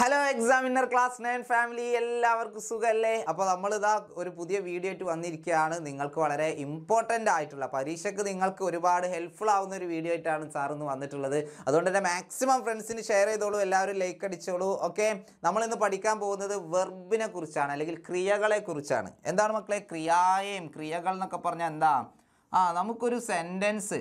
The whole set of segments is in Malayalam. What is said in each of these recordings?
hello examiner class nine family എല്ലാവർക്കും സുഖമല്ലേ അപ്പോൾ നമ്മളിതാ ഒരു പുതിയ വീഡിയോ ആയിട്ട് വന്നിരിക്കുകയാണ് നിങ്ങൾക്ക് വളരെ ഇമ്പോർട്ടൻ്റ് ആയിട്ടുള്ള പരീക്ഷയ്ക്ക് നിങ്ങൾക്ക് ഒരുപാട് ഹെൽപ്ഫുൾ ആവുന്ന ഒരു വീഡിയോ ആയിട്ടാണ് സാർ ഇന്ന് വന്നിട്ടുള്ളത് അതുകൊണ്ട് തന്നെ മാക്സിമം ഫ്രണ്ട്സിന് ഷെയർ ചെയ്തോളൂ എല്ലാവരും ലൈക്ക് അടിച്ചോളൂ ഓക്കെ നമ്മളിന്ന് പഠിക്കാൻ പോകുന്നത് വെർബിനെ കുറിച്ചാണ് അല്ലെങ്കിൽ ക്രിയകളെ കുറിച്ചാണ് എന്താണ് മക്കളെ ക്രിയായും ക്രിയകൾ എന്നൊക്കെ പറഞ്ഞാൽ എന്താ ആ നമുക്കൊരു സെൻറ്റൻസ്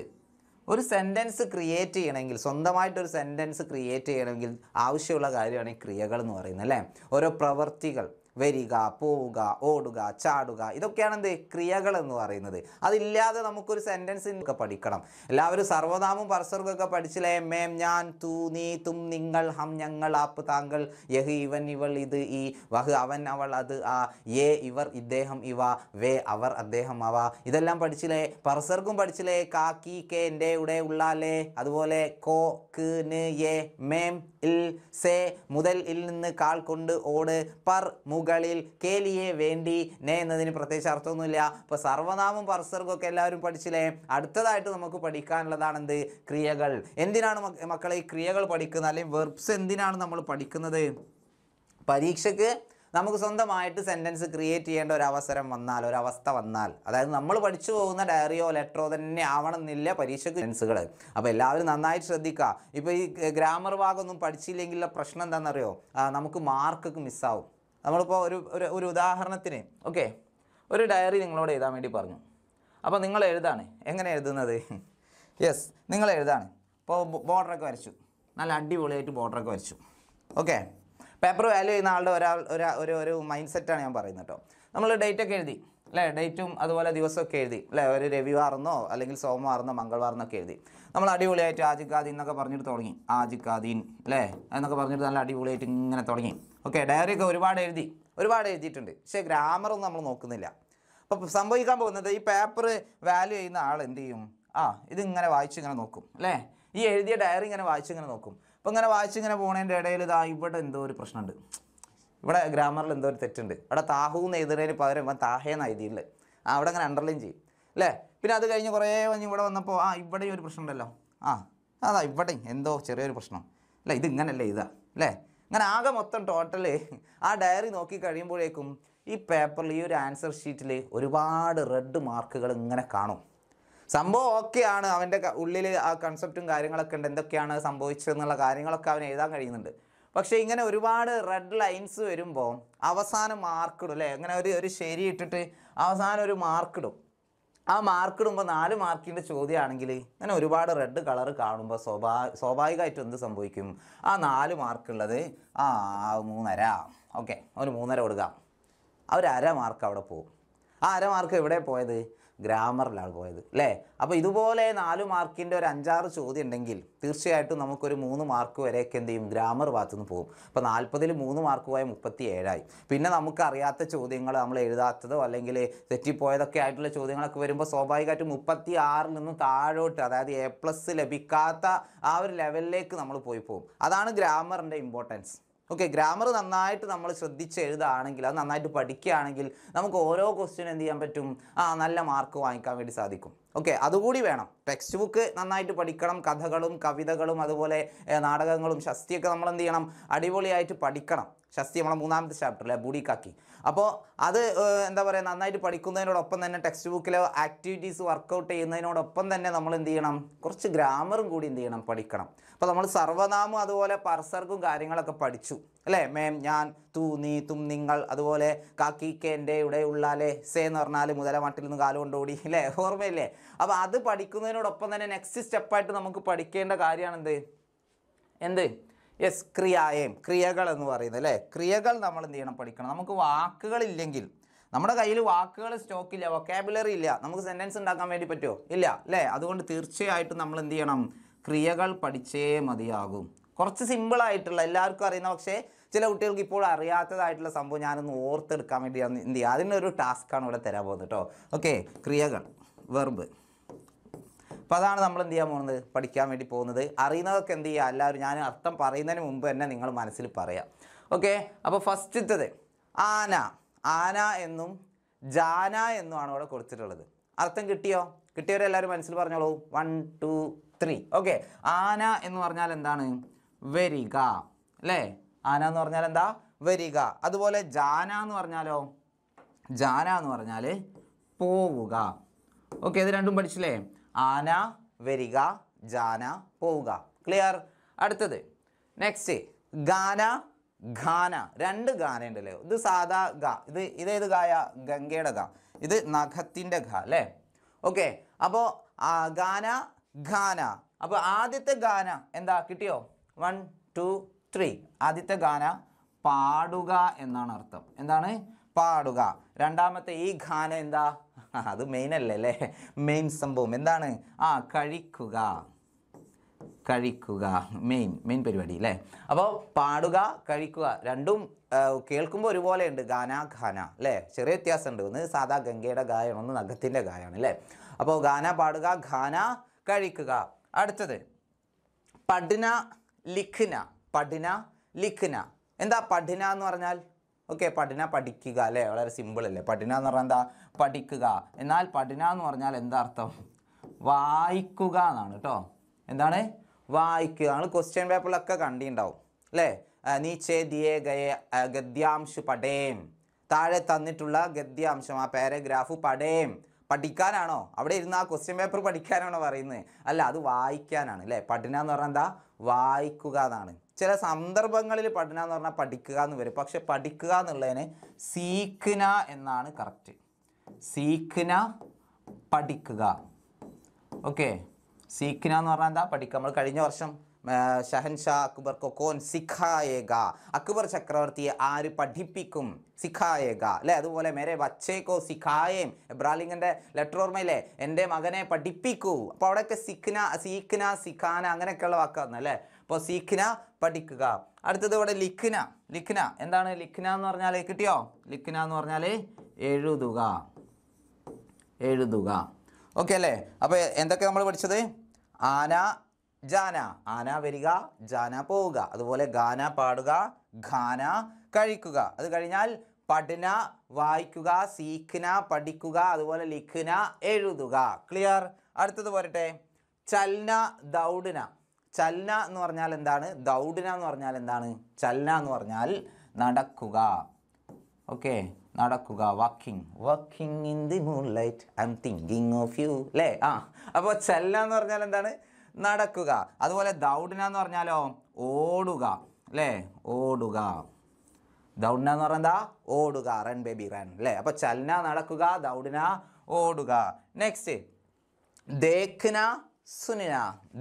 ഒരു സെൻറ്റൻസ് ക്രിയേറ്റ് ചെയ്യണമെങ്കിൽ സ്വന്തമായിട്ടൊരു സെൻറ്റൻസ് ക്രിയേറ്റ് ചെയ്യണമെങ്കിൽ ആവശ്യമുള്ള കാര്യമാണ് ഈ ക്രിയകൾ എന്ന് പറയുന്നത് അല്ലേ ഓരോ പ്രവർത്തികൾ വരിക പോവുക ഓടുക ചാടുക ഇതൊക്കെയാണ് എന്ത് ക്രിയകൾ എന്ന് പറയുന്നത് അതില്ലാതെ നമുക്കൊരു സെൻറ്റൻസ് ഒക്കെ പഠിക്കണം എല്ലാവരും സർവനാമം പരസ്വർഗമൊക്കെ പഠിച്ചില്ലേ മേം ഞാൻ തൂ നീ തും നിങ്ങൾ ഹം ഞങ്ങൾ ആപ്പ് താങ്കൾ യഹ് ഇവൻ ഇവൾ ഇത് ഈ വഹ് അവൻ അവൾ അത് ആ ഏ ഇവർ ഇദ്ദേഹം ഇവ വേ അവർ അദ്ദേഹം അവ ഇതെല്ലാം പഠിച്ചില്ലേ പർസർക്കും പഠിച്ചില്ലേ കാക്കി കെ എൻ്റെ ഇവിടെ ഉള്ളാലേ അതുപോലെ കോ കേ മേം ഇൽ സേ മുതൽ ഇൽ നിന്ന് കാൾ കൊണ്ട് ഓട് പർ മുഖ മുകളിൽ കേലിയെ വേണ്ടി നേ എന്നതിന് പ്രത്യേകിച്ച് അർത്ഥമൊന്നുമില്ല ഇപ്പോൾ സർവനാമം പർസർഗമൊക്കെ എല്ലാവരും പഠിച്ചില്ലേ അടുത്തതായിട്ട് നമുക്ക് പഠിക്കാനുള്ളതാണ് എന്ത് ക്രിയകൾ എന്തിനാണ് മക്കളെ ഈ ക്രിയകൾ പഠിക്കുന്നത് അല്ലെങ്കിൽ വെർബ്സ് എന്തിനാണ് നമ്മൾ പഠിക്കുന്നത് പരീക്ഷയ്ക്ക് നമുക്ക് സ്വന്തമായിട്ട് സെൻറ്റൻസ് ക്രിയേറ്റ് ചെയ്യേണ്ട ഒരു അവസരം വന്നാൽ ഒരു അവസ്ഥ വന്നാൽ അതായത് നമ്മൾ പഠിച്ചു പോകുന്ന ഡയറിയോ ലെറ്ററോ തന്നെ ആവണമെന്നില്ല പരീക്ഷയ്ക്ക് സെൻസുകൾ അപ്പോൾ എല്ലാവരും നന്നായിട്ട് ശ്രദ്ധിക്കുക ഇപ്പോൾ ഈ ഗ്രാമർ ഭാഗമൊന്നും പഠിച്ചില്ലെങ്കിലുള്ള പ്രശ്നം എന്താണെന്നറിയോ നമുക്ക് മാർക്കൊക്കെ മിസ്സാവും നമ്മളിപ്പോൾ ഒരു ഒരു ഒരു ഉദാഹരണത്തിന് ഓക്കെ ഒരു ഡയറി നിങ്ങളോട് എഴുതാൻ വേണ്ടി പറഞ്ഞു അപ്പോൾ നിങ്ങൾ എഴുതാണ് എങ്ങനെ എഴുതുന്നത് യെസ് നിങ്ങൾ എഴുതാണ് ഇപ്പോൾ ബോർഡറൊക്കെ വരച്ചു നല്ല അടിപൊളിയായിട്ട് ബോർഡറൊക്കെ വരച്ചു ഓക്കെ പേപ്പർ വാല്യൂ ചെയ്യുന്ന ആളുടെ ഒരാൾ ഒരാ ഒരു ഒരു മൈൻഡ് സെറ്റാണ് ഞാൻ പറയുന്നത് കേട്ടോ നമ്മൾ ഡേറ്റ് ഒക്കെ എഴുതി അല്ലേ ഡേറ്റും അതുപോലെ ദിവസമൊക്കെ എഴുതി അല്ലേ ഒരു രവിവാറെന്നോ അല്ലെങ്കിൽ സോമവാറെന്നോ മംഗൾവാർന്നൊക്കെ എഴുതി നമ്മൾ അടിപൊളിയായിട്ട് ആജിക്കാദീൻ എന്നൊക്കെ പറഞ്ഞിട്ട് തുടങ്ങി ആജിക്കാദീൻ അല്ലേ എന്നൊക്കെ പറഞ്ഞിട്ട് നല്ല അടിപൊളിയായിട്ട് ഇങ്ങനെ തുടങ്ങി ഓക്കെ ഒക്കെ ഒരുപാട് എഴുതി ഒരുപാട് എഴുതിയിട്ടുണ്ട് പക്ഷേ ഗ്രാമറൊന്നും നമ്മൾ നോക്കുന്നില്ല അപ്പോൾ സംഭവിക്കാൻ പോകുന്നത് ഈ പേപ്പർ വാല്യൂ ചെയ്യുന്ന ആൾ എന്ത് ചെയ്യും ആ ഇതിങ്ങനെ വായിച്ച് ഇങ്ങനെ നോക്കും അല്ലേ ഈ എഴുതിയ ഡയറി ഇങ്ങനെ വായിച്ച് ഇങ്ങനെ നോക്കും അപ്പോൾ ഇങ്ങനെ വായിച്ച് ഇങ്ങനെ പോണതിൻ്റെ ഇടയിൽ ഇതാ ഇവിടെ എന്തോ ഒരു പ്രശ്നമുണ്ട് ഇവിടെ ഗ്രാമറിൽ എന്തോ ഒരു തെറ്റുണ്ട് ഇവിടെ താഹു എന്ന് എഴുതുന്നതിന് പകരം ഇവൻ താഹേന്ന് എഴുതിയില്ലേ ആ അവിടെ അങ്ങനെ അണ്ടർലൈൻ ചെയ്യും അല്ലേ പിന്നെ അത് കഴിഞ്ഞ് കുറേ കഴിഞ്ഞ് ഇവിടെ വന്നപ്പോൾ ആ ഇവിടെയും ഒരു പ്രശ്നമുണ്ടല്ലോ ആ അതാ ഇവിടെ എന്തോ ചെറിയൊരു പ്രശ്നം അല്ലേ ഇത് ഇതാ അല്ലേ അങ്ങനെ ആകെ മൊത്തം ടോട്ടൽ ആ ഡയറി നോക്കി കഴിയുമ്പോഴേക്കും ഈ പേപ്പറിൽ ഈ ഒരു ആൻസർ ഷീറ്റിൽ ഒരുപാട് റെഡ് മാർക്കുകൾ ഇങ്ങനെ കാണും സംഭവം ഓക്കെയാണ് അവൻ്റെ ഉള്ളിൽ ആ കൺസെപ്റ്റും കാര്യങ്ങളൊക്കെ ഉണ്ട് എന്തൊക്കെയാണ് സംഭവിച്ചതെന്നുള്ള കാര്യങ്ങളൊക്കെ അവൻ എഴുതാൻ കഴിയുന്നുണ്ട് പക്ഷേ ഇങ്ങനെ ഒരുപാട് റെഡ് ലൈൻസ് വരുമ്പോൾ അവസാനം മാർക്കിടും അല്ലേ അങ്ങനെ ഒരു ഒരു ശരി ഇട്ടിട്ട് അവസാനം ഒരു മാർക്കിടും ആ മാർക്ക് ഇടുമ്പോൾ നാല് മാർക്കിൻ്റെ ചോദ്യമാണെങ്കിൽ അങ്ങനെ ഒരുപാട് റെഡ് കളർ കാണുമ്പോൾ സ്വാഭാ സ്വാഭാവികമായിട്ട് എന്ത് സംഭവിക്കും ആ നാല് മാർക്കുള്ളത് ആ മൂന്നര ഓക്കെ ഒരു മൂന്നര കൊടുക്കാം ആ ഒരു അര മാർക്ക് അവിടെ പോകും ആ അര മാർക്ക് എവിടെ പോയത് ഗ്രാമറിലാണ് പോയത് അല്ലേ അപ്പോൾ ഇതുപോലെ നാല് മാർക്കിൻ്റെ ഒരു അഞ്ചാറ് ചോദ്യം ഉണ്ടെങ്കിൽ തീർച്ചയായിട്ടും നമുക്കൊരു മൂന്ന് മാർക്ക് വരെയൊക്കെ എന്ത് ചെയ്യും ഗ്രാമർ നിന്ന് പോകും അപ്പോൾ നാൽപ്പതിൽ മൂന്ന് മാർക്ക് പോയാൽ മുപ്പത്തി ഏഴായി പിന്നെ നമുക്കറിയാത്ത ചോദ്യങ്ങൾ നമ്മൾ എഴുതാത്തതോ അല്ലെങ്കിൽ തെറ്റിപ്പോയതൊക്കെ ആയിട്ടുള്ള ചോദ്യങ്ങളൊക്കെ വരുമ്പോൾ സ്വാഭാവികമായിട്ടും മുപ്പത്തി ആറിൽ നിന്നും താഴോട്ട് അതായത് എ പ്ലസ് ലഭിക്കാത്ത ആ ഒരു ലെവലിലേക്ക് നമ്മൾ പോയി പോകും അതാണ് ഗ്രാമറിൻ്റെ ഇമ്പോർട്ടൻസ് ഓക്കെ ഗ്രാമർ നന്നായിട്ട് നമ്മൾ ശ്രദ്ധിച്ച് എഴുതുകയാണെങ്കിൽ അത് നന്നായിട്ട് പഠിക്കുകയാണെങ്കിൽ നമുക്ക് ഓരോ ക്വസ്റ്റ്യൻ എന്ത് ചെയ്യാൻ പറ്റും ആ നല്ല മാർക്ക് വാങ്ങിക്കാൻ വേണ്ടി സാധിക്കും ഓക്കെ അതുകൂടി വേണം ടെക്സ്റ്റ് ബുക്ക് നന്നായിട്ട് പഠിക്കണം കഥകളും കവിതകളും അതുപോലെ നാടകങ്ങളും ശസ്തിയൊക്കെ നമ്മൾ എന്ത് ചെയ്യണം അടിപൊളിയായിട്ട് പഠിക്കണം ശസ്തി നമ്മളെ മൂന്നാമത്തെ ചാപ്റ്റർ അല്ലേ കാക്കി അപ്പോൾ അത് എന്താ പറയുക നന്നായിട്ട് പഠിക്കുന്നതിനോടൊപ്പം തന്നെ ടെക്സ്റ്റ് ബുക്കിലെ ആക്ടിവിറ്റീസ് വർക്കൗട്ട് ചെയ്യുന്നതിനോടൊപ്പം തന്നെ നമ്മൾ എന്ത് ചെയ്യണം കുറച്ച് ഗ്രാമറും കൂടി എന്ത് ചെയ്യണം പഠിക്കണം അപ്പോൾ നമ്മൾ സർവനാമം അതുപോലെ പർസർക്കും കാര്യങ്ങളൊക്കെ പഠിച്ചു അല്ലേ മേം ഞാൻ തൂ നീ തും നിങ്ങൾ അതുപോലെ കാക്കി കേൻ്റെ ഇവിടെ ഉള്ളാലേ സേ എന്ന് പറഞ്ഞാൽ മുതലമാട്ടിൽ നിന്ന് കാലം കൊണ്ടോടി അല്ലേ ഓർമ്മയില്ലേ അപ്പോൾ അത് പഠിക്കുന്നതിനോടൊപ്പം തന്നെ നെക്സ്റ്റ് സ്റ്റെപ്പായിട്ട് നമുക്ക് പഠിക്കേണ്ട കാര്യമാണ് എന്ത് എന്ത് യെസ് ക്രിയായം ക്രിയകൾ എന്ന് പറയുന്നത് അല്ലേ ക്രിയകൾ നമ്മൾ എന്ത് ചെയ്യണം പഠിക്കണം നമുക്ക് വാക്കുകളില്ലെങ്കിൽ നമ്മുടെ കയ്യിൽ വാക്കുകൾ സ്റ്റോക്കില്ല വൊക്കാബുലറി ഇല്ല നമുക്ക് സെൻറ്റൻസ് ഉണ്ടാക്കാൻ വേണ്ടി പറ്റുമോ ഇല്ല അല്ലേ അതുകൊണ്ട് തീർച്ചയായിട്ടും നമ്മൾ എന്ത് ചെയ്യണം ക്രിയകൾ പഠിച്ചേ മതിയാകും കുറച്ച് സിമ്പിളായിട്ടുള്ള എല്ലാവർക്കും അറിയുന്ന പക്ഷേ ചില കുട്ടികൾക്ക് ഇപ്പോൾ അറിയാത്തതായിട്ടുള്ള സംഭവം ഞാനൊന്ന് ഓർത്തെടുക്കാൻ വേണ്ടി എന്ത് ചെയ്യുക അതിനൊരു ടാസ്ക്കാണ് ഇവിടെ തരാൻ പോകുന്നത് കേട്ടോ ഓക്കെ ക്രിയകൾ വെർബ് അപ്പോൾ അതാണ് നമ്മൾ എന്ത് ചെയ്യാൻ പോകുന്നത് പഠിക്കാൻ വേണ്ടി പോകുന്നത് അറിയുന്നതൊക്കെ എന്ത് ചെയ്യുക എല്ലാവരും ഞാൻ അർത്ഥം പറയുന്നതിന് മുമ്പ് തന്നെ നിങ്ങൾ മനസ്സിൽ പറയാം ഓക്കെ അപ്പോൾ ഫസ്റ്റത്തത് ആന ആന എന്നും ജാന എന്നുമാണ് ഇവിടെ കൊടുത്തിട്ടുള്ളത് അർത്ഥം കിട്ടിയോ കിട്ടിയവരെല്ലാവരും മനസ്സിൽ പറഞ്ഞോളൂ വൺ ടു ത്രീ ഓക്കെ ആന എന്ന് പറഞ്ഞാൽ എന്താണ് വരിക അല്ലേ ആന എന്ന് പറഞ്ഞാൽ എന്താ വരിക അതുപോലെ ജാന എന്ന് പറഞ്ഞാലോ ജാന എന്ന് പറഞ്ഞാൽ പോവുക ഓക്കെ ഇത് രണ്ടും പഠിച്ചില്ലേ ആന വരിക ജാന പോവുക ക്ലിയർ അടുത്തത് നെക്സ്റ്റ് ഗാന ഖാന രണ്ട് ഉണ്ടല്ലേ ഇത് സാധാ ഗ ഇത് ഇതേത് ഗായ ഗംഗയുടെ ഗ ഇത് നഖത്തിൻ്റെ ഘ അല്ലേ ഓക്കെ അപ്പോൾ ഗാന ഖാന അപ്പോൾ ആദ്യത്തെ ഗാന എന്താ കിട്ടിയോ വൺ ടു ത്രീ ആദ്യത്തെ ഗാന പാടുക എന്നാണ് അർത്ഥം എന്താണ് പാടുക രണ്ടാമത്തെ ഈ ഖാന എന്താ അത് മെയിൻ അല്ലേ അല്ലേ മെയിൻ സംഭവം എന്താണ് ആ കഴിക്കുക കഴിക്കുക മെയിൻ മെയിൻ പരിപാടി അല്ലേ അപ്പോൾ പാടുക കഴിക്കുക രണ്ടും കേൾക്കുമ്പോൾ ഒരുപോലെ ഉണ്ട് ഗാന ഖാന അല്ലേ ചെറിയ വ്യത്യാസമുണ്ട് ഒന്ന് സാധാ ഗംഗയുടെ ഗായമാണ് ഒന്ന് നഗത്തിൻ്റെ ഗായമാണ് അല്ലേ അപ്പോൾ ഗാന പാടുക ഖാന കഴിക്കുക അടുത്തത് പഠന ലിഖ്ന പഠന ലിഖ്ന എന്താ പഠന എന്ന് പറഞ്ഞാൽ ഓക്കെ പഠന പഠിക്കുക അല്ലേ വളരെ സിമ്പിൾ അല്ലേ പഠന എന്ന് പറഞ്ഞാൽ എന്താ പഠിക്കുക എന്നാൽ പഠന എന്ന് പറഞ്ഞാൽ എന്താ അർത്ഥം വായിക്കുക എന്നാണ് കേട്ടോ എന്താണ് വായിക്കുക നമ്മൾ ക്വസ്റ്റ്യൻ പേപ്പറിലൊക്കെ കണ്ടിട്ടുണ്ടാവും അല്ലേ നീച്ചേ ദിയേ ഗയേ ഗദ്യാംശു പടേം താഴെ തന്നിട്ടുള്ള ഗദ്യാംശം ആ പാരഗ്രാഫ് പടേം പഠിക്കാനാണോ അവിടെ ഇരുന്ന് ആ ക്വസ്റ്റ്യൻ പേപ്പർ പഠിക്കാനാണോ പറയുന്നത് അല്ല അത് വായിക്കാനാണ് അല്ലേ പഠനം എന്ന് പറഞ്ഞാൽ എന്താ വായിക്കുക എന്നാണ് ചില സന്ദർഭങ്ങളിൽ പഠനം എന്ന് പറഞ്ഞാൽ പഠിക്കുക എന്ന് വരും പക്ഷെ പഠിക്കുക എന്നുള്ളതിന് സീക്കന എന്നാണ് കറക്റ്റ് സീക്കന പഠിക്കുക ഓക്കെ സീക്കന എന്ന് പറഞ്ഞാൽ എന്താ പഠിക്കുക നമ്മൾ കഴിഞ്ഞ വർഷം ഷഹൻഷാ അക്ബർ കൊക്കോൻ സിഖായേഗ അക്ബർ ചക്രവർത്തിയെ ആര് പഠിപ്പിക്കും സിഖായേഗ അല്ലെ അതുപോലെ മേരെ വച്ചേക്കോ സിഖായേം എബ്രാലിംഗിൻ്റെ ലെറ്റർ ഓർമ്മയില്ലേ എൻ്റെ മകനെ പഠിപ്പിക്കൂ അപ്പോൾ അവിടെയൊക്കെ സിഖ്ന സീഖ്ന സിഖാന അങ്ങനെയൊക്കെയുള്ള വാക്കാന്ന് അല്ലേ അപ്പോൾ സീഖ്ന പഠിക്കുക അടുത്തത് ഇവിടെ ലിഖ്ന ലിഖ്ന എന്താണ് ലിഖ്ന എന്ന് പറഞ്ഞാൽ കിട്ടിയോ ലിഖ്ന എന്ന് പറഞ്ഞാൽ എഴുതുക എഴുതുക ഓക്കെ അല്ലേ അപ്പോൾ എന്തൊക്കെ നമ്മൾ പഠിച്ചത് ആന ജാന ആന വരിക ജാന പോവുക അതുപോലെ ഗാന പാടുക ഖാന കഴിക്കുക അത് കഴിഞ്ഞാൽ പഠന വായിക്കുക സീഖന പഠിക്കുക അതുപോലെ ലിഖന എഴുതുക ക്ലിയർ അടുത്തത് പോരട്ടെ ചലന ദൗഡന ചലന എന്ന് പറഞ്ഞാൽ എന്താണ് ദൗഡന എന്ന് പറഞ്ഞാൽ എന്താണ് ചലന എന്ന് പറഞ്ഞാൽ നടക്കുക ഓക്കെ നടക്കുക walking walking in the moonlight I'm thinking of you അല്ലേ ആ അപ്പോൾ ചലന എന്ന് പറഞ്ഞാൽ എന്താണ് നടക്കുക അതുപോലെ ദൗഡന എന്ന് പറഞ്ഞാലോ ഓടുക അല്ലേ ഓടുക ദൗഡന എന്ന് പറഞ്ഞാൽ എന്താ ഓടുക റൺ ബേബി റൺ അല്ലേ അപ്പോൾ ചലന നടക്കുക ദൗഡന ഓടുക നെക്സ്റ്റ് ദേഖ്ന സുനിന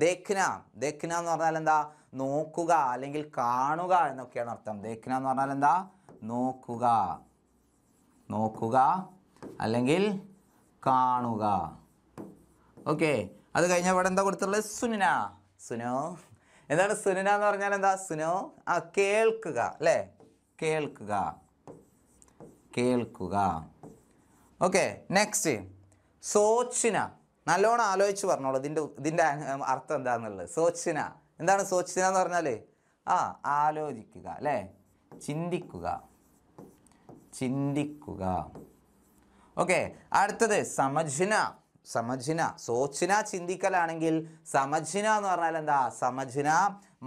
ദേഖ്ന ദേഖ്ന എന്ന് പറഞ്ഞാൽ എന്താ നോക്കുക അല്ലെങ്കിൽ കാണുക എന്നൊക്കെയാണ് അർത്ഥം ദേഖ്ന എന്ന് പറഞ്ഞാൽ എന്താ നോക്കുക നോക്കുക അല്ലെങ്കിൽ കാണുക ഓക്കെ അത് കഴിഞ്ഞ ഇവിടെ എന്താ കൊടുത്തിട്ടുള്ളത് സുനന സുനോ എന്താണ് സുനന എന്ന് പറഞ്ഞാൽ എന്താ സുനോ ആ കേൾക്കുക അല്ലേ കേൾക്കുക കേൾക്കുക ഓക്കെ നെക്സ്റ്റ് സോച്ചിന നല്ലോണം ആലോചിച്ച് പറഞ്ഞോളൂ ഇതിൻ്റെ ഇതിൻ്റെ അർത്ഥം എന്താണെന്നുള്ളത് സോച്ചിന എന്താണ് സോച്ചിന എന്ന് പറഞ്ഞാൽ ആ ആലോചിക്കുക അല്ലേ ചിന്തിക്കുക ചിന്തിക്കുക ഓക്കെ അടുത്തത് സമജ്ന സമജ്ന സോച്ന ചിന്തിക്കലാണെങ്കിൽ സമജ്ന എന്ന് പറഞ്ഞാൽ എന്താ സമജ്ന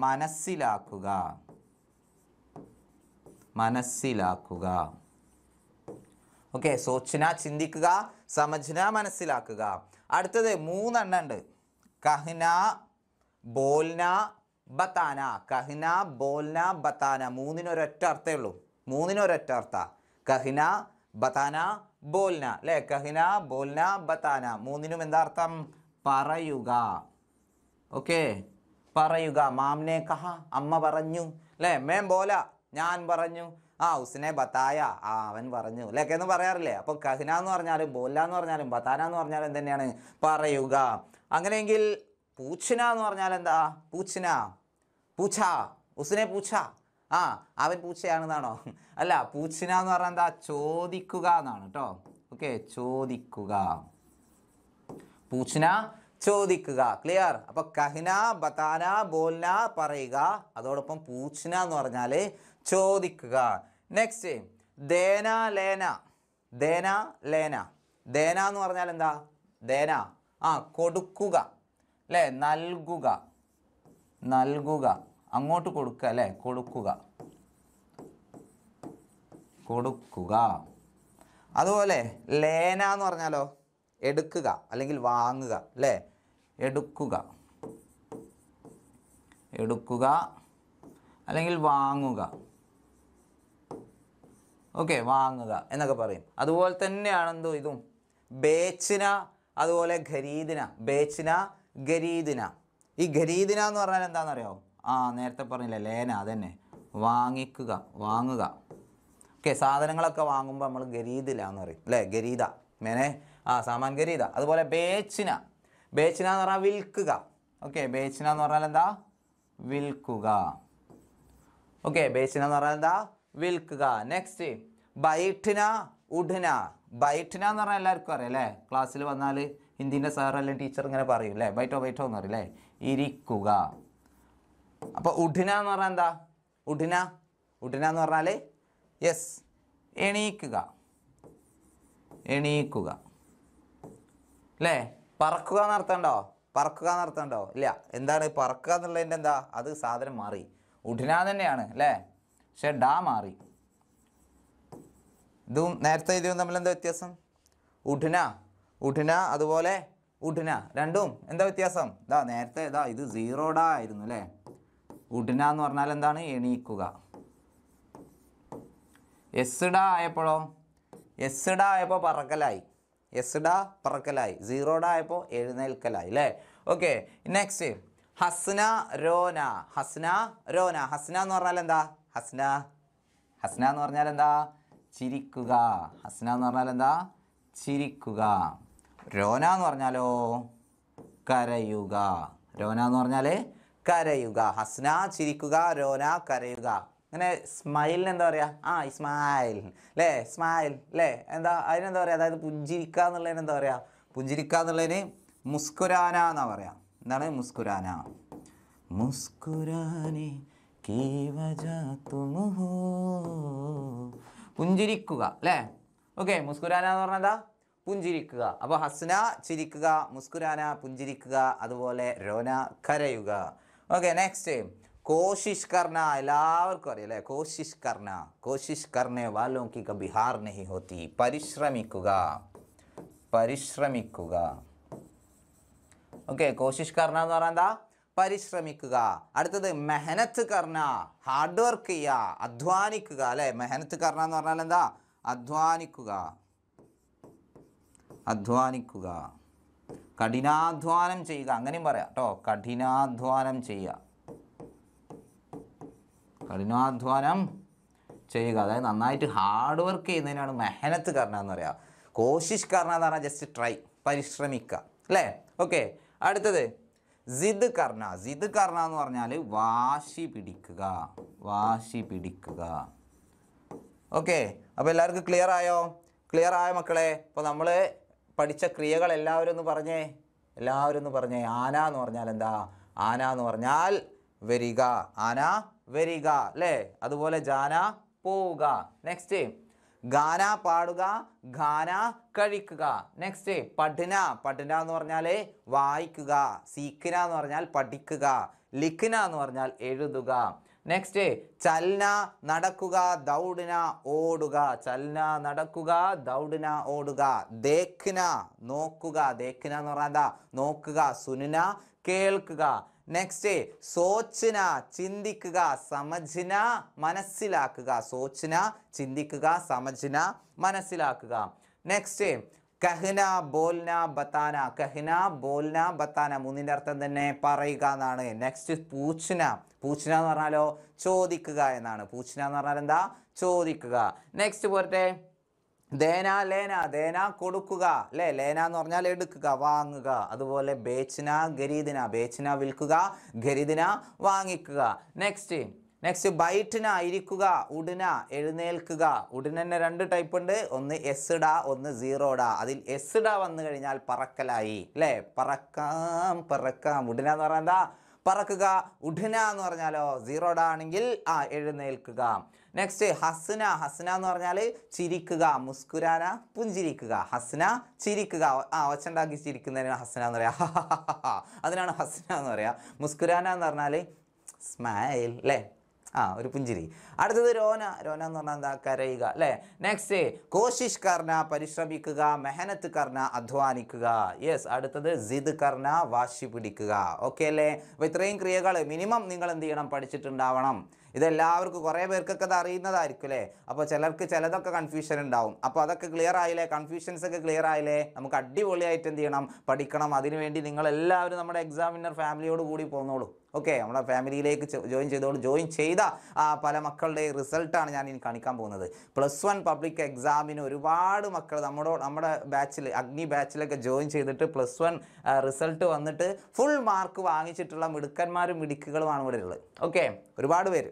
മനസ്സിലാക്കുക മനസ്സിലാക്കുക ഓക്കെ സോച്ന ചിന്തിക്കുക സമജ്ന മനസ്സിലാക്കുക അടുത്തത് മൂന്നെണ്ണം ഉണ്ട് കഹ്ന ബോൽന ബത്താന കഹ്ന ബോൽന ബത്താന മൂന്നിനൊരൊറ്റ അർത്ഥമേ ഉള്ളൂ മൂന്നിനൊരൊറ്റ അർത്ഥ കഹ്ന ബത്താന ബോൽന അല്ലെ കഹിന ബോൽന ബത്താന മൂന്നിനും എന്താ അർത്ഥം പറയുക ഓക്കെ പറയുക മാംനെ കഹ അമ്മ പറഞ്ഞു അല്ലേ മേം ബോല ഞാൻ പറഞ്ഞു ആ ഉസിനെ ബത്തായ ആ അവൻ പറഞ്ഞു അല്ലേക്കെ എന്ന് പറയാറില്ലേ അപ്പോൾ കഹിന എന്ന് പറഞ്ഞാലും ബോല എന്ന് പറഞ്ഞാലും ബത്താന എന്ന് പറഞ്ഞാലും എന്തന്നെയാണ് പറയുക അങ്ങനെയെങ്കിൽ പൂച്ചന എന്ന് പറഞ്ഞാൽ എന്താ പൂച്ചന പൂച്ച ഉസിനെ പൂച്ച ആ അവൻ പൂച്ചയാണെന്നാണോ അല്ല പൂച്ചന എന്ന് പറഞ്ഞാൽ എന്താ ചോദിക്കുക എന്നാണ് കേട്ടോ ഓക്കെ ചോദിക്കുക പൂച്ചന ചോദിക്കുക ക്ലിയർ അപ്പൊ കഹിന ബതാന ബോൽന പറയുക അതോടൊപ്പം പൂച്ചന എന്ന് പറഞ്ഞാല് ചോദിക്കുക നെക്സ്റ്റ് ദേന ലേന ദേന ലേന ദേന എന്ന് പറഞ്ഞാൽ എന്താ ദേന ആ കൊടുക്കുക അല്ലേ നൽകുക നൽകുക അങ്ങോട്ട് കൊടുക്കുക അല്ലേ കൊടുക്കുക കൊടുക്കുക അതുപോലെ ലേന എന്ന് പറഞ്ഞാലോ എടുക്കുക അല്ലെങ്കിൽ വാങ്ങുക അല്ലേ എടുക്കുക എടുക്കുക അല്ലെങ്കിൽ വാങ്ങുക ഓക്കെ വാങ്ങുക എന്നൊക്കെ പറയും അതുപോലെ തന്നെയാണ് എന്തോ ഇതും ബേച്ചിന അതുപോലെ ഖരീദിന ബേച്ചിന ഖരീദിന ഈ ഖരീദിന എന്ന് പറഞ്ഞാൽ എന്താണെന്നറിയാമോ ആ നേരത്തെ പറഞ്ഞില്ലേ ലേന അതന്നെ വാങ്ങിക്കുക വാങ്ങുക ഓക്കെ സാധനങ്ങളൊക്കെ വാങ്ങുമ്പോൾ നമ്മൾ ഗരീദില എന്ന് പറയും അല്ലേ ഗരീത മേനെ ആ സാമാൻ ഗരീത അതുപോലെ ബേച്ചിന ബേച്ചിന എന്ന് പറഞ്ഞാൽ വിൽക്കുക ഓക്കെ ബേച്ചിന എന്ന് പറഞ്ഞാൽ എന്താ വിൽക്കുക ഓക്കെ ബേച്ചിന എന്ന് പറഞ്ഞാൽ എന്താ വിൽക്കുക നെക്സ്റ്റ് ബൈഠിന ഉഠിന ബൈഠിന എന്ന് പറഞ്ഞാൽ എല്ലാവർക്കും അറിയാം അല്ലേ ക്ലാസ്സിൽ വന്നാൽ ഹിന്ദീൻ്റെ സാറല്ലേ ടീച്ചർ ഇങ്ങനെ പറയും അല്ലേ ബൈറ്റോ ബൈറ്റോ എന്ന് പറയും അല്ലേ ഇരിക്കുക അപ്പോൾ ഉഠിന എന്ന് പറഞ്ഞാൽ എന്താ ഉഠിന ഉഠിന എന്ന് പറഞ്ഞാൽ യെസ് എണീക്കുക എണീക്കുക അല്ലേ പറക്കുക നടത്തണ്ടോ പറക്കുക നടത്തണ്ടോ ഇല്ല എന്താണ് പറക്കുക എന്നുള്ളതിൻ്റെ എന്താ അത് സാധനം മാറി ഉഠിന തന്നെയാണ് അല്ലേ പക്ഷെ ഡാ മാറി ഇതും നേരത്തെ ഇതും തമ്മിൽ എന്താ വ്യത്യാസം ഉഠിന ഉഠിന അതുപോലെ ഉഠിന രണ്ടും എന്താ വ്യത്യാസം ഇതാ നേരത്തെ ഇതാ ഇത് സീറോ ഡാ ആയിരുന്നു അല്ലേ ഉടന എന്ന് പറഞ്ഞാൽ എന്താണ് എണീക്കുക എസ്ഡ ആയപ്പോഴോ എസ്ഡ ആയപ്പോൾ പറക്കലായി എസ്ഡ പറക്കലായി സീറോഡ ആയപ്പോൾ എഴുന്നേൽക്കലായി അല്ലേ ഓക്കെ നെക്സ്റ്റ് ഹസ്ന രോന ഹസ്ന രോന ഹസ്ന എന്ന് പറഞ്ഞാൽ എന്താ ഹസ്ന ഹസ്ന എന്ന് പറഞ്ഞാൽ എന്താ ചിരിക്കുക ഹസ്ന എന്ന് പറഞ്ഞാൽ എന്താ ചിരിക്കുക രോന എന്ന് പറഞ്ഞാലോ കരയുക രോന എന്ന് പറഞ്ഞാൽ കരയുക ഹസ്ന ചിരിക്കുക രോന കരയുക അങ്ങനെ സ്മൈലിന് എന്താ പറയുക ആ ഇസ്മായിൽ അല്ലേ സ്മൈൽ അല്ലേ എന്താ അതിനെന്താ പറയുക അതായത് പുഞ്ചിരിക്കുക എന്നുള്ളതിന് എന്താ പറയുക പുഞ്ചിരിക്കുക എന്നുള്ളതിന് മുസ്കുരാന എന്നാ പറയാ എന്താണ് മുസ്കുരാന മുസ്കുരാനെ പുഞ്ചിരിക്കുക അല്ലേ ഓക്കെ മുസ്കുരാന എന്ന് പറഞ്ഞാൽ എന്താ പുഞ്ചിരിക്കുക അപ്പോൾ ഹസ്ന ചിരിക്കുക മുസ്കുരാന പുഞ്ചിരിക്കുക അതുപോലെ രോന കരയുക ഓക്കെ നെക്സ്റ്റ് കോശിഷ് കർണ എല്ലാവർക്കും അറിയാം അല്ലേ കോശിഷ് കർണ കോശിഷ് കർണ വാലോ കി കബി ഹാർ നഹി ഹോത്തി പരിശ്രമിക്കുക പരിശ്രമിക്കുക ഓക്കെ കോശിഷ് കർണ എന്ന് പറഞ്ഞാൽ എന്താ പരിശ്രമിക്കുക അടുത്തത് മെഹനത്ത് കർണ ഹാർഡ് വർക്ക് ചെയ്യുക അധ്വാനിക്കുക അല്ലേ മെഹനത്ത് കർണ എന്ന് പറഞ്ഞാൽ എന്താ അധ്വാനിക്കുക അധ്വാനിക്കുക കഠിനാധ്വാനം ചെയ്യുക അങ്ങനെയും പറയാം കേട്ടോ കഠിനാധ്വാനം ചെയ്യുക കഠിനാധ്വാനം ചെയ്യുക അതായത് നന്നായിട്ട് ഹാർഡ് വർക്ക് ചെയ്യുന്നതിനാണ് മെഹനത്ത് കർണ എന്ന് പറയുക കോശിഷ് കർണ എന്ന് പറഞ്ഞാൽ ജസ്റ്റ് ട്രൈ പരിശ്രമിക്കുക അല്ലേ ഓക്കെ അടുത്തത് ജിദ് കർണ ജിദ് കർണ എന്ന് പറഞ്ഞാൽ വാശി പിടിക്കുക വാശി പിടിക്കുക ഓക്കെ അപ്പോൾ എല്ലാവർക്കും ക്ലിയർ ആയോ ക്ലിയർ ആയ മക്കളെ അപ്പോൾ നമ്മൾ പഠിച്ച ക്രിയകൾ എല്ലാവരും ഒന്ന് പറഞ്ഞേ എല്ലാവരും ഒന്ന് പറഞ്ഞേ ആന എന്ന് പറഞ്ഞാൽ എന്താ ആന എന്ന് പറഞ്ഞാൽ വരിക ആന വരിക അല്ലേ അതുപോലെ ജാന പോവുക നെക്സ്റ്റ് ഗാന പാടുക ഗാന കഴിക്കുക നെക്സ്റ്റ് പഠന പഠന എന്ന് പറഞ്ഞാൽ വായിക്കുക സീക്കന എന്ന് പറഞ്ഞാൽ പഠിക്കുക ലിഖന എന്ന് പറഞ്ഞാൽ എഴുതുക നെക്സ്റ്റ് ചൽന നടക്കുക ദൗഡിന ഓടുക ചൽന നടക്കുക ദൗഡിന ഓടുക ദേഖ്ന നോക്കുക ദേഖ്ന എന്ന് എന്താ നോക്കുക സുനുന കേൾക്കുക നെക്സ്റ്റ് സോച്ചന ചിന്തിക്കുക സമജന മനസ്സിലാക്കുക സോച്ചന ചിന്തിക്കുക സമജന മനസ്സിലാക്കുക നെക്സ്റ്റ് കഹ്ന ബോൽന ബത്താന കഹ്ന ബോൽന ബത്താന മൂന്നിൻ്റെ അർത്ഥം തന്നെ പറയുക എന്നാണ് നെക്സ്റ്റ് പൂച്ചന പൂച്ചന എന്ന് പറഞ്ഞാലോ ചോദിക്കുക എന്നാണ് പൂച്ചന എന്ന് പറഞ്ഞാൽ എന്താ ചോദിക്കുക നെക്സ്റ്റ് പോരട്ടെ ദേന ലേന ദേന കൊടുക്കുക അല്ലേ ലേന എന്ന് പറഞ്ഞാൽ എടുക്കുക വാങ്ങുക അതുപോലെ ബേച്ചന ഗരീദിന ബേച്ചന വിൽക്കുക ഗരീദിന വാങ്ങിക്കുക നെക്സ്റ്റ് നെക്സ്റ്റ് ആയിരിക്കുക ഉടന എഴുന്നേൽക്കുക ഉടൻ രണ്ട് ടൈപ്പ് ഉണ്ട് ഒന്ന് എസ് എസ്ഡ ഒന്ന് സീറോ സീറോഡ അതിൽ എസ് എസ്ഡ വന്നു കഴിഞ്ഞാൽ പറക്കലായി അല്ലേ പറക്കാം പറക്കാം ഉടന എന്ന് പറഞ്ഞാൽ എന്താ പറക്കുക ഉഠന എന്ന് പറഞ്ഞാലോ സീറോ സീറോഡ ആണെങ്കിൽ ആ എഴുന്നേൽക്കുക നെക്സ്റ്റ് ഹസ്ന ഹസ്ന എന്ന് പറഞ്ഞാൽ ചിരിക്കുക മുസ്കുരാന പുഞ്ചിരിക്കുക ഹസ്ന ചിരിക്കുക ആ ഒച്ചണ്ടാക്കി ചിരിക്കുന്നതിനാണ് ഹസ്ന എന്ന് പറയാ അതിനാണ് ഹസ്ന എന്ന് പറയാ മുസ്കുരാന എന്ന് പറഞ്ഞാൽ സ്മൈൽ അല്ലേ ആ ഒരു പുഞ്ചിരി അടുത്തത് രോന രോന എന്ന് പറഞ്ഞാൽ എന്താ കരയുക അല്ലേ നെക്സ്റ്റ് കോശിഷ് കർണ പരിശ്രമിക്കുക മെഹനത്ത് കർണ അധ്വാനിക്കുക യെസ് അടുത്തത് ജിദ് കർണ വാശി പിടിക്കുക ഓക്കെ അല്ലേ അപ്പോൾ ഇത്രയും ക്രിയകൾ മിനിമം നിങ്ങൾ എന്ത് ചെയ്യണം പഠിച്ചിട്ടുണ്ടാവണം ഇതെല്ലാവർക്കും കുറേ പേർക്കൊക്കെ അത് അറിയുന്നതായിരിക്കും അല്ലേ അപ്പോൾ ചിലർക്ക് ചിലതൊക്കെ കൺഫ്യൂഷൻ ഉണ്ടാവും അപ്പോൾ അതൊക്കെ ക്ലിയർ ആയില്ലേ കൺഫ്യൂഷൻസ് ഒക്കെ ക്ലിയർ ആയില്ലേ നമുക്ക് അടിപൊളിയായിട്ട് എന്ത് ചെയ്യണം പഠിക്കണം അതിനുവേണ്ടി നിങ്ങളെല്ലാവരും നമ്മുടെ എക്സാമിനർ ഫാമിലിയോട് കൂടി പോന്നോളൂ ഓക്കെ നമ്മുടെ ഫാമിലിയിലേക്ക് ജോയിൻ ചെയ്തോളൂ ജോയിൻ ചെയ്ത ആ പല മക്കളുടെ റിസൾട്ടാണ് ഞാൻ ഇനി കാണിക്കാൻ പോകുന്നത് പ്ലസ് വൺ പബ്ലിക് എക്സാമിന് ഒരുപാട് മക്കൾ നമ്മുടെ നമ്മുടെ ബാച്ചിൽ അഗ്നി ബാച്ചിലൊക്കെ ജോയിൻ ചെയ്തിട്ട് പ്ലസ് വൺ റിസൾട്ട് വന്നിട്ട് ഫുൾ മാർക്ക് വാങ്ങിച്ചിട്ടുള്ള മിടുക്കന്മാരും മിടുക്കുകളുമാണ് ഇവിടെ ഉള്ളത് ഓക്കെ ഒരുപാട് പേര്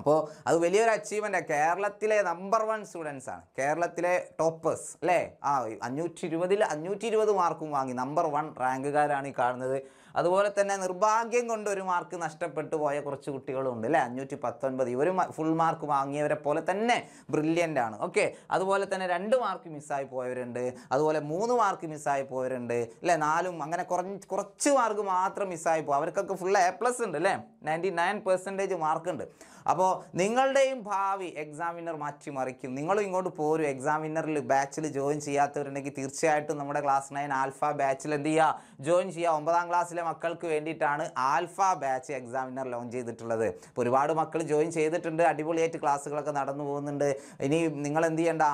അപ്പോൾ അത് വലിയൊരു അച്ചീവ്മെൻറ്റാണ് കേരളത്തിലെ നമ്പർ വൺ സ്റ്റുഡൻസാണ് ആണ് കേരളത്തിലെ ടോപ്പേഴ്സ് അല്ലേ ആ അഞ്ഞൂറ്റി ഇരുപതിൽ അഞ്ഞൂറ്റി ഇരുപത് മാർക്കും വാങ്ങി നമ്പർ വൺ റാങ്കുകാരാണ് ഈ കാണുന്നത് അതുപോലെ തന്നെ നിർഭാഗ്യം കൊണ്ട് ഒരു മാർക്ക് നഷ്ടപ്പെട്ടു പോയ കുറച്ച് കുട്ടികളുണ്ട് അല്ലേ അഞ്ഞൂറ്റി പത്തൊൻപത് ഇവർ ഫുൾ മാർക്ക് വാങ്ങിയവരെ പോലെ തന്നെ ബ്രില്യൻ്റ് ആണ് ഓക്കെ അതുപോലെ തന്നെ രണ്ട് മാർക്ക് മിസ്സായി പോയവരുണ്ട് അതുപോലെ മൂന്ന് മാർക്ക് മിസ്സായി പോയവരുണ്ട് അല്ലേ നാലും അങ്ങനെ കുറഞ്ഞ് കുറച്ച് മാർക്ക് മാത്രം മിസ്സായി പോകും അവർക്കൊക്കെ ഫുൾ എ പ്ലസ് ഉണ്ട് അല്ലേ നയൻറ്റി നയൻ പെർസെൻറ്റേജ് ഉണ്ട് അപ്പോൾ നിങ്ങളുടെയും ഭാവി എക്സാമിനർ മാറ്റിമറിക്കും നിങ്ങളും ഇങ്ങോട്ട് പോരും എക്സാമിനറിൽ ബാച്ചിൽ ജോയിൻ ചെയ്യാത്തവരുണ്ടെങ്കിൽ തീർച്ചയായിട്ടും നമ്മുടെ ക്ലാസ് നയൻ ആൽഫ ബാച്ചിൽ എന്ത് ചെയ്യുക ജോയിൻ ചെയ്യുക ഒമ്പതാം ക്ലാസ്സിലെ മക്കൾക്ക് വേണ്ടിയിട്ടാണ് ആൽഫ ബാച്ച് എക്സാമിനർ ലോഞ്ച് ചെയ്തിട്ടുള്ളത് അപ്പോൾ ഒരുപാട് മക്കൾ ജോയിൻ ചെയ്തിട്ടുണ്ട് അടിപൊളിയായിട്ട് ക്ലാസ്സുകളൊക്കെ നടന്നു പോകുന്നുണ്ട് ഇനി നിങ്ങൾ എന്ത് ചെയ്യണ്ട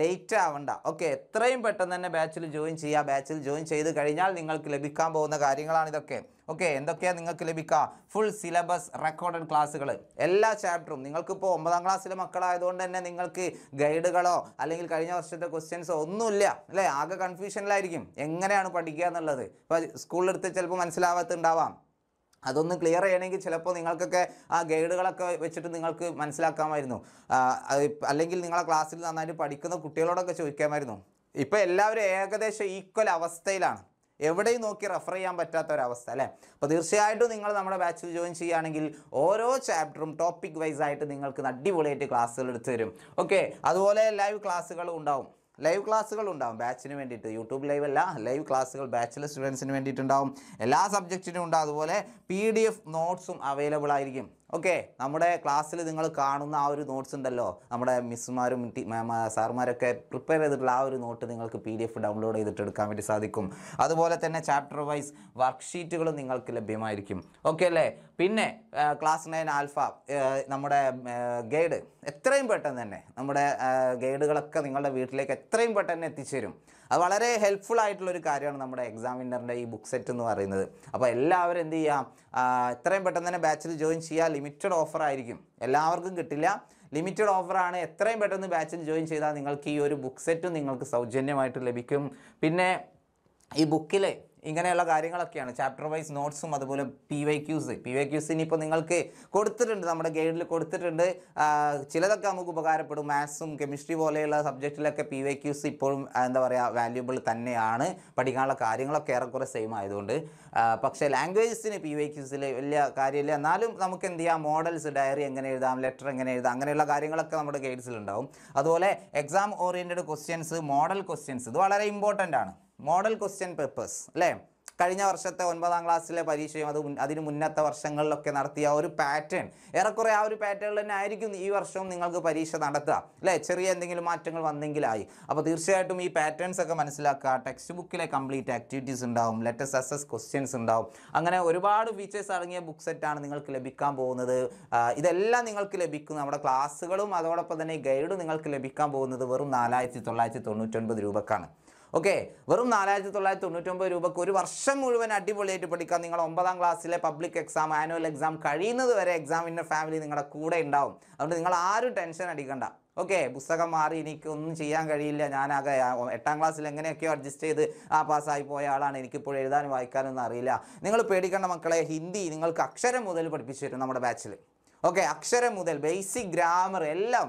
ലേറ്റ് ആവണ്ട ഓക്കെ എത്രയും പെട്ടെന്ന് തന്നെ ബാച്ചിൽ ജോയിൻ ചെയ്യുക ബാച്ചിൽ ജോയിൻ ചെയ്ത് കഴിഞ്ഞാൽ നിങ്ങൾക്ക് ലഭിക്കാൻ പോകുന്ന കാര്യങ്ങളാണ് ഇതൊക്കെ ഓക്കെ എന്തൊക്കെയാണ് നിങ്ങൾക്ക് ലഭിക്കുക ഫുൾ സിലബസ് റെക്കോർഡഡ് ക്ലാസ്സുകൾ എല്ലാ ചാപ്റ്ററും നിങ്ങൾക്കിപ്പോൾ ഒമ്പതാം ക്ലാസ്സിലെ മക്കളായതുകൊണ്ട് തന്നെ നിങ്ങൾക്ക് ഗൈഡുകളോ അല്ലെങ്കിൽ കഴിഞ്ഞ വർഷത്തെ ക്വസ്റ്റ്യൻസോ ഒന്നുമില്ല അല്ലേ ആകെ കൺഫ്യൂഷനിലായിരിക്കും എങ്ങനെയാണ് പഠിക്കുക എന്നുള്ളത് ഇപ്പോൾ സ്കൂളിലെടുത്ത് ചിലപ്പോൾ മനസ്സിലാവാത്തുണ്ടാവാം അതൊന്ന് ക്ലിയർ ചെയ്യണമെങ്കിൽ ചിലപ്പോൾ നിങ്ങൾക്കൊക്കെ ആ ഗൈഡുകളൊക്കെ വെച്ചിട്ട് നിങ്ങൾക്ക് മനസ്സിലാക്കാമായിരുന്നു അല്ലെങ്കിൽ നിങ്ങളെ ക്ലാസ്സിൽ നന്നായിട്ട് പഠിക്കുന്ന കുട്ടികളോടൊക്കെ ചോദിക്കാമായിരുന്നു ഇപ്പോൾ എല്ലാവരും ഏകദേശം ഈക്വൽ അവസ്ഥയിലാണ് എവിടെയും നോക്കി റെഫർ ചെയ്യാൻ പറ്റാത്ത ഒരവസ്ഥ അല്ലേ അപ്പോൾ തീർച്ചയായിട്ടും നിങ്ങൾ നമ്മുടെ ബാച്ചിൽ ജോയിൻ ചെയ്യുകയാണെങ്കിൽ ഓരോ ചാപ്റ്ററും ടോപ്പിക് വൈസ് ആയിട്ട് നിങ്ങൾക്ക് അടിപൊളിയായിട്ട് ക്ലാസ്സുകൾ എടുത്തു തരും ഓക്കെ അതുപോലെ ലൈവ് ക്ലാസ്സുകൾ ഉണ്ടാവും ലൈവ് ക്ലാസ്സുകൾ ഉണ്ടാവും ബാച്ചിന് വേണ്ടിയിട്ട് യൂട്യൂബ് ലൈവ് അല്ല ലൈവ് ക്ലാസ്സുകൾ ബാച്ചിലെ സ്റ്റുഡൻസിന് വേണ്ടിയിട്ടുണ്ടാവും എല്ലാ സബ്ജക്റ്റിനും ഉണ്ടാവും അതുപോലെ പി ഡി എഫ് നോട്ട്സും അവൈലബിൾ ആയിരിക്കും ഓക്കെ നമ്മുടെ ക്ലാസ്സിൽ നിങ്ങൾ കാണുന്ന ആ ഒരു നോട്ട്സ് ഉണ്ടല്ലോ നമ്മുടെ മിസ്സുമാരും സാർമാരൊക്കെ പ്രിപ്പയർ ചെയ്തിട്ടുള്ള ആ ഒരു നോട്ട് നിങ്ങൾക്ക് പി ഡി എഫ് ഡൗൺലോഡ് ചെയ്തിട്ട് എടുക്കാൻ വേണ്ടി സാധിക്കും അതുപോലെ തന്നെ ചാപ്റ്റർ വൈസ് വർക്ക്ഷീറ്റുകളും നിങ്ങൾക്ക് ലഭ്യമായിരിക്കും ഓക്കെ അല്ലേ പിന്നെ ക്ലാസ് നയൻ ആൽഫ നമ്മുടെ ഗൈഡ് എത്രയും പെട്ടെന്ന് തന്നെ നമ്മുടെ ഗൈഡുകളൊക്കെ നിങ്ങളുടെ വീട്ടിലേക്ക് എത്രയും പെട്ടെന്ന് എത്തിച്ചേരും അത് വളരെ ഹെൽപ്ഫുൾ ആയിട്ടുള്ളൊരു കാര്യമാണ് നമ്മുടെ എക്സാമിനറിൻ്റെ ഈ ബുക്ക് സെറ്റ് എന്ന് പറയുന്നത് അപ്പോൾ എല്ലാവരും എന്ത് ചെയ്യുക എത്രയും പെട്ടെന്ന് തന്നെ ബാച്ചിൽ ജോയിൻ ചെയ്യുക ലിമിറ്റഡ് ഓഫർ ആയിരിക്കും എല്ലാവർക്കും കിട്ടില്ല ലിമിറ്റഡ് ഓഫറാണ് എത്രയും പെട്ടെന്ന് ബാച്ചിൽ ജോയിൻ ചെയ്താൽ നിങ്ങൾക്ക് ഈ ഒരു ബുക്ക് സെറ്റും നിങ്ങൾക്ക് സൗജന്യമായിട്ട് ലഭിക്കും പിന്നെ ഈ ബുക്കിലെ ഇങ്ങനെയുള്ള കാര്യങ്ങളൊക്കെയാണ് ചാപ്റ്റർ വൈസ് നോട്ട്സും അതുപോലെ P Y Qs P Y Qs ഇനിയിപ്പോൾ നിങ്ങൾക്ക് കൊടുത്തിട്ടുണ്ട് നമ്മുടെ ഗൈഡിൽ കൊടുത്തിട്ടുണ്ട് ചിലതൊക്കെ നമുക്ക് ഉപകാരപ്പെടും മാത്സും കെമിസ്ട്രി പോലെയുള്ള സബ്ജക്റ്റിലൊക്കെ പി വൈ ക്യൂസ് ഇപ്പോഴും എന്താ പറയുക വാല്യൂബിൾ തന്നെയാണ് പഠിക്കാനുള്ള കാര്യങ്ങളൊക്കെ ഏറെക്കുറെ സെയിം ആയതുകൊണ്ട് പക്ഷേ ലാംഗ്വേജസിന് പി വൈ ക്യൂസിൽ വലിയ കാര്യമില്ല എന്നാലും നമുക്ക് എന്ത് ചെയ്യാം മോഡൽസ് ഡയറി എങ്ങനെ എഴുതാം ലെറ്റർ എങ്ങനെ എഴുതാം അങ്ങനെയുള്ള കാര്യങ്ങളൊക്കെ നമ്മുടെ ഗൈഡ്സിലുണ്ടാവും അതുപോലെ exam oriented questions model questions ഇത് വളരെ ഇമ്പോർട്ടൻ്റ് ആണ് മോഡൽ ക്വസ്റ്റ്യൻ പേപ്പേഴ്സ് അല്ലേ കഴിഞ്ഞ വർഷത്തെ ഒൻപതാം ക്ലാസ്സിലെ പരീക്ഷയും അത് അതിന് മുന്നത്തെ വർഷങ്ങളിലൊക്കെ നടത്തിയ ഒരു പാറ്റേൺ ഏറെക്കുറെ ആ ഒരു പാറ്റേണിൽ തന്നെ ആയിരിക്കും ഈ വർഷവും നിങ്ങൾക്ക് പരീക്ഷ നടത്തുക അല്ലേ ചെറിയ എന്തെങ്കിലും മാറ്റങ്ങൾ വന്നെങ്കിലായി അപ്പോൾ തീർച്ചയായിട്ടും ഈ പാറ്റേൺസ് ഒക്കെ മനസ്സിലാക്കുക ടെക്സ്റ്റ് ബുക്കിലെ കംപ്ലീറ്റ് ആക്ടിവിറ്റീസ് ഉണ്ടാവും ലെറ്റസ്റ്റ് അസസ് ക്വസ്റ്റ്യൻസ് ഉണ്ടാവും അങ്ങനെ ഒരുപാട് ഫീച്ചേഴ്സ് അടങ്ങിയ ബുക്ക് സെറ്റാണ് നിങ്ങൾക്ക് ലഭിക്കാൻ പോകുന്നത് ഇതെല്ലാം നിങ്ങൾക്ക് ലഭിക്കും നമ്മുടെ ക്ലാസ്സുകളും അതോടൊപ്പം തന്നെ ഗൈഡും നിങ്ങൾക്ക് ലഭിക്കാൻ പോകുന്നത് വെറും നാലായിരത്തി തൊള്ളായിരത്തി തൊണ്ണൂറ്റൊൻപത് രൂപക്കാണ് ഓക്കെ വെറും നാലായിരത്തി തൊള്ളായിരത്തി തൊണ്ണൂറ്റൊമ്പത് രൂപക്ക് ഒരു വർഷം മുഴുവൻ അടിപൊളിയായിട്ട് പഠിക്കാം നിങ്ങൾ ഒമ്പതാം ക്ലാസ്സിലെ പബ്ലിക് എക്സാം ആനുവൽ എക്സാം കഴിയുന്നത് വരെ എക്സാമിൻ്റെ ഫാമിലി നിങ്ങളുടെ കൂടെ ഉണ്ടാവും അതുകൊണ്ട് നിങ്ങൾ ആരും ടെൻഷൻ അടിക്കണ്ട ഓക്കെ പുസ്തകം മാറി എനിക്കൊന്നും ചെയ്യാൻ കഴിയില്ല ഞാനാകെ എട്ടാം ക്ലാസ്സിൽ എങ്ങനെയൊക്കെയോ അഡ്ജസ്റ്റ് ചെയ്ത് ആ പാസ്സായി പോയ ആളാണ് എനിക്കിപ്പോൾ എഴുതാനും വായിക്കാനൊന്നും അറിയില്ല നിങ്ങൾ പേടിക്കേണ്ട മക്കളെ ഹിന്ദി നിങ്ങൾക്ക് അക്ഷരം മുതൽ പഠിപ്പിച്ചു തരും നമ്മുടെ ബാച്ചിൽ ഓക്കെ അക്ഷരം മുതൽ ബേസിക് ഗ്രാമർ എല്ലാം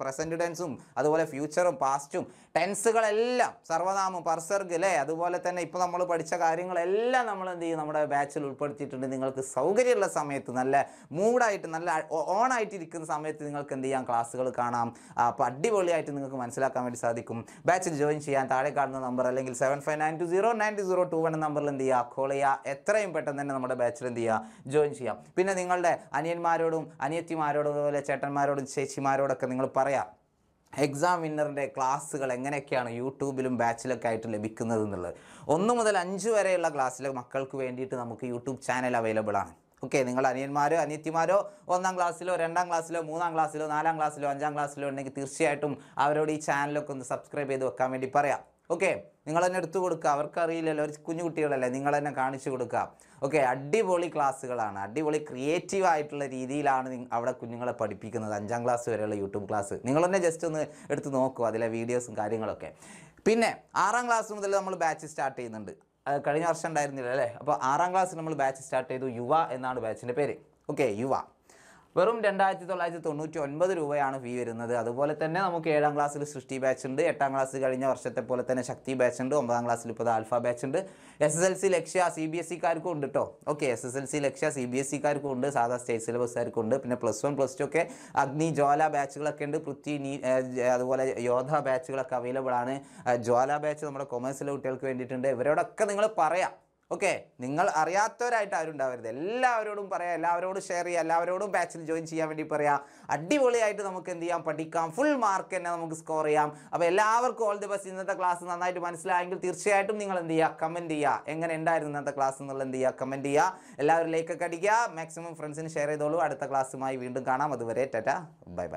പ്രസൻറ്റ് ടെൻസും അതുപോലെ ഫ്യൂച്ചറും പാസ്റ്റും ടെൻസുകളെല്ലാം സർവനാമം പർസർഗ് അല്ലേ അതുപോലെ തന്നെ ഇപ്പോൾ നമ്മൾ പഠിച്ച കാര്യങ്ങളെല്ലാം നമ്മൾ എന്ത് ചെയ്യും നമ്മുടെ ബാച്ചിൽ ഉൾപ്പെടുത്തിയിട്ടുണ്ട് നിങ്ങൾക്ക് സൗകര്യമുള്ള സമയത്ത് നല്ല മൂഡായിട്ട് നല്ല ഓൺ ആയിട്ടിരിക്കുന്ന സമയത്ത് നിങ്ങൾക്ക് എന്ത് ചെയ്യാം ക്ലാസ്സുകൾ കാണാം അപ്പോൾ അടിപൊളിയായിട്ട് നിങ്ങൾക്ക് മനസ്സിലാക്കാൻ വേണ്ടി സാധിക്കും ബാച്ചിൽ ജോയിൻ ചെയ്യാൻ താഴെ കാണുന്ന നമ്പർ അല്ലെങ്കിൽ seven five nine two zero nine two zero two one നമ്പറിൽ എന്ത് ചെയ്യുക കോൾ ചെയ്യുക എത്രയും പെട്ടെന്ന് തന്നെ നമ്മുടെ ബാച്ചിൽ എന്ത് ചെയ്യുക ജോയിൻ ചെയ്യാം പിന്നെ നിങ്ങളുടെ അനിയന്മാരോടും അനിയനോടും അനിയത്തിമാരോടും അതുപോലെ ചേട്ടന്മാരോടും ചേച്ചിമാരോടൊക്കെ നിങ്ങൾ പറയാം എക്സാം വിന്നറിൻ്റെ ക്ലാസ്സുകൾ എങ്ങനെയൊക്കെയാണ് യൂട്യൂബിലും ബാച്ചിലൊക്കെ ആയിട്ട് ലഭിക്കുന്നത് എന്നുള്ളത് ഒന്ന് മുതൽ അഞ്ച് വരെയുള്ള ക്ലാസ്സിലെ മക്കൾക്ക് വേണ്ടിയിട്ട് നമുക്ക് യൂട്യൂബ് ചാനൽ അവൈലബിൾ ആണ് ഓക്കെ നിങ്ങൾ അനിയന്മാരോ അനിയത്തിമാരോ ഒന്നാം ക്ലാസ്സിലോ രണ്ടാം ക്ലാസ്സിലോ മൂന്നാം ക്ലാസ്സിലോ നാലാം ക്ലാസ്സിലോ അഞ്ചാം ക്ലാസ്സിലോ ഉണ്ടെങ്കിൽ തീർച്ചയായിട്ടും അവരോട് ഈ ചാനലൊക്കെ ഒന്ന് സബ്സ്ക്രൈബ് ചെയ്ത് വെക്കാൻ വേണ്ടി പറയാം ഓക്കെ നിങ്ങൾ തന്നെ എടുത്തു കൊടുക്കുക അവർക്കറിയില്ലല്ലോ ഒരു കുഞ്ഞു കുട്ടികളല്ലേ നിങ്ങൾ തന്നെ കാണിച്ചു കൊടുക്കുക ഓക്കെ അടിപൊളി ക്ലാസ്സുകളാണ് അടിപൊളി ക്രിയേറ്റീവ് ആയിട്ടുള്ള രീതിയിലാണ് അവിടെ കുഞ്ഞുങ്ങളെ പഠിപ്പിക്കുന്നത് അഞ്ചാം ക്ലാസ് വരെയുള്ള യൂട്യൂബ് ക്ലാസ് നിങ്ങൾ തന്നെ ജസ്റ്റ് ഒന്ന് എടുത്ത് നോക്കുക അതിലെ വീഡിയോസും കാര്യങ്ങളൊക്കെ പിന്നെ ആറാം ക്ലാസ് മുതൽ നമ്മൾ ബാച്ച് സ്റ്റാർട്ട് ചെയ്യുന്നുണ്ട് കഴിഞ്ഞ വർഷം ഉണ്ടായിരുന്നില്ല അല്ലേ അപ്പോൾ ആറാം ക്ലാസ് നമ്മൾ ബാച്ച് സ്റ്റാർട്ട് ചെയ്തു യുവ എന്നാണ് ബാച്ചിൻ്റെ പേര് ഓക്കെ യുവ വെറും രണ്ടായിരത്തി തൊള്ളായിരത്തി തൊണ്ണൂറ്റി ഒൻപത് രൂപയാണ് ഫീ വരുന്നത് അതുപോലെ തന്നെ നമുക്ക് ഏഴാം ക്ലാസ്സിൽ സൃഷ്ടി ബാച്ച് ഉണ്ട് എട്ടാം ക്ലാസ് കഴിഞ്ഞ വർഷത്തെ പോലെ തന്നെ ശക്തി ബാച്ച് ഉണ്ട് ഒമ്പതാം ക്ലാസ്സിൽ ഇപ്പോൾ ആൽഫ ബാച്ച് ഉണ്ട് S S L C Lakshya C B S സിക്കാർക്കും e ഉണ്ട് കേട്ടോ okay S S L C Lakshya C B S സിക്കാർക്കും e ഉണ്ട് സാധാ സ്റ്റേറ്റ് സിലബസ്സുകാർക്കും ഉണ്ട് പിന്നെ പ്ലസ് വൺ പ്ലസ് ടു ഒക്കെ അഗ്നി ജ്വാല ബാച്ചുകളൊക്കെ ഉണ്ട് പൃഥ്വി നീ അതുപോലെ യോധ ബാച്ചുകളൊക്കെ അവൈലബിൾ ആണ് ജ്വാല ബാച്ച് നമ്മുടെ കൊമേഴ്സിലെ കുട്ടികൾക്ക് വേണ്ടിയിട്ടുണ്ട് ഇവരോടൊക്കെ നിങ്ങൾ പറയാം ഓക്കെ നിങ്ങൾ അറിയാത്തവരായിട്ട് ആരും ഉണ്ടാവരുത് എല്ലാവരോടും പറയാം എല്ലാവരോടും ഷെയർ ചെയ്യാം എല്ലാവരോടും ബാച്ചിൽ ജോയിൻ ചെയ്യാൻ വേണ്ടി പറയാം അടിപൊളിയായിട്ട് നമുക്ക് എന്ത് ചെയ്യാം പഠിക്കാം ഫുൾ മാർക്ക് തന്നെ നമുക്ക് സ്കോർ ചെയ്യാം അപ്പോൾ എല്ലാവർക്കും ഓൾ ദി ബസ് ഇന്നത്തെ ക്ലാസ് നന്നായിട്ട് മനസ്സിലായെങ്കിൽ തീർച്ചയായിട്ടും നിങ്ങൾ എന്ത് ചെയ്യുക കമൻറ്റ് ചെയ്യുക എങ്ങനെ ഉണ്ടായിരുന്നു ഇന്നത്തെ ക്ലാസ് എന്നുള്ള എന്ത് ചെയ്യുക കമൻറ്റ് ചെയ്യുക എല്ലാവരും ലൈക്കൊക്കെ അടിക്കുക മാക്സിമം ഫ്രണ്ട്സിന് ഷെയർ ചെയ്തോളൂ അടുത്ത ക്ലാസ്സുമായി വീണ്ടും കാണാം അതുവരെ ടാറ്റ ബൈ ബൈ